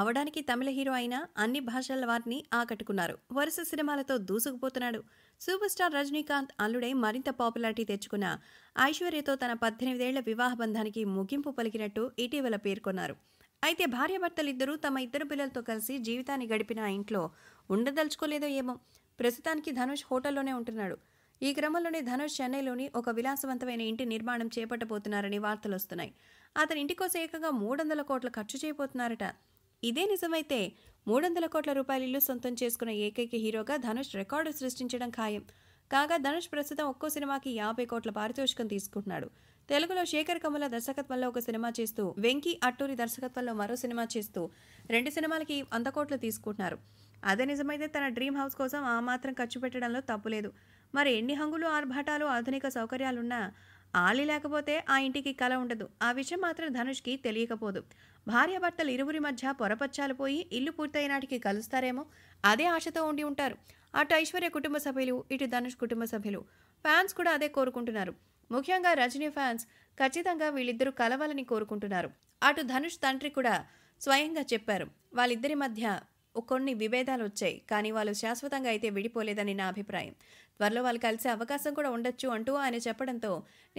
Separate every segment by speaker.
Speaker 1: అవడానికి తమిళ హీరో అయినా అన్ని భాషల వారిని ఆకట్టుకున్నారు వరుస సినిమాలతో దూసుకుపోతున్నాడు సూపర్ స్టార్ రజనీకాంత్ అల్లుడై మరింత పాపులారిటీ తెచ్చుకున్న ఐశ్వర్యతో తన పద్దెనిమిదేళ్ల వివాహ బంధానికి ముగింపు పలికినట్టు ఇటీవల పేర్కొన్నారు అయితే భార్యాభర్తలిద్దరూ తమ ఇద్దరు పిల్లలతో కలిసి జీవితాన్ని గడిపిన ఇంట్లో ఉండదలుచుకోలేదో ఏమో ప్రస్తుతానికి ధనుష్ హోటల్లోనే ఉంటున్నాడు ఈ క్రమంలోనే ధనుష్ చెన్నైలోని ఒక విలాసవంతమైన ఇంటి నిర్మాణం చేపట్టబోతున్నారని వార్తలు వస్తున్నాయి అతని ఇంటి కోసం ఏకంగా మూడు వందల కోట్లు ఖర్చు చేయబోతున్నారట ఇదే నిజమైతే మూడు వందల కోట్ల రూపాయల ఇల్లు సొంతం చేసుకున్న ఏకైక హీరోగా ధనుష్ రికార్డు సృష్టించడం ఖాయం కాగా ధనుష్ ప్రస్తుతం ఒక్కో సినిమాకి యాభై కోట్ల పారితోషికం తీసుకుంటున్నాడు తెలుగులో శేఖర్ కమల దర్శకత్వంలో ఒక సినిమా చేస్తూ వెంకీ అట్టూరి దర్శకత్వంలో మరో సినిమా చేస్తూ రెండు సినిమాలకి వంద కోట్లు తీసుకుంటున్నారు అదే నిజమైతే తన డ్రీమ్ హౌస్ కోసం ఆ మాత్రం ఖర్చు పెట్టడంలో తప్పులేదు మరి ఎన్ని హంగులు ఆర్భాటాలు ఆధునిక సౌకర్యాలున్నా ఆలి లేకపోతే ఆ ఇంటికి కల ఉండదు ఆ విషయం మాత్రం ధనుష్కి తెలియకపోదు భార్యాభర్తలు ఇరువురి మధ్య పొరపచ్చాలు పోయి ఇల్లు పూర్తయిన నాటికి కలుస్తారేమో అదే ఆశతో ఉండి ఉంటారు అటు ఐశ్వర్య కుటుంబ సభ్యులు ఇటు ధనుష్ కుటుంబ సభ్యులు ఫ్యాన్స్ కూడా అదే కోరుకుంటున్నారు ముఖ్యంగా రజనీ ఫ్యాన్స్ ఖచ్చితంగా వీళ్ళిద్దరూ కలవాలని కోరుకుంటున్నారు అటు ధనుష్ తండ్రి కూడా స్వయంగా చెప్పారు వాళ్ళిద్దరి మధ్య కొన్ని విభేదాలు వచ్చాయి కానీ వాళ్ళు శాశ్వతంగా అయితే విడిపోలేదని నా అభిప్రాయం త్వరలో వాళ్ళు కలిసే అవకాశం కూడా ఉండొచ్చు అంటూ ఆయన చెప్పడంతో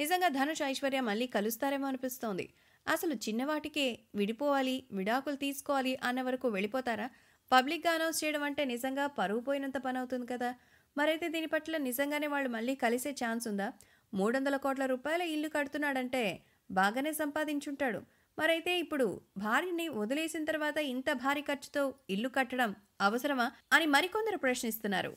Speaker 1: నిజంగా ధనుష్ ఐశ్వర్య మళ్ళీ కలుస్తారేమో అనిపిస్తోంది అసలు చిన్నవాటికే విడిపోవాలి విడాకులు తీసుకోవాలి అన్న వరకు వెళ్ళిపోతారా పబ్లిక్గా అనౌన్స్ చేయడం అంటే నిజంగా పరువు పోయినంత పని అవుతుంది కదా మరైతే దీని పట్ల నిజంగానే వాళ్ళు మళ్ళీ కలిసే ఛాన్స్ ఉందా మూడు వందల కోట్ల రూపాయల ఇల్లు కడుతున్నాడంటే బాగానే సంపాదించుంటాడు మరైతే ఇప్పుడు భార్యని వదిలేసిన తర్వాత ఇంత భారీ ఖర్చుతో ఇల్లు కట్టడం అవసరమా అని మరికొందరు ప్రశ్నిస్తున్నారు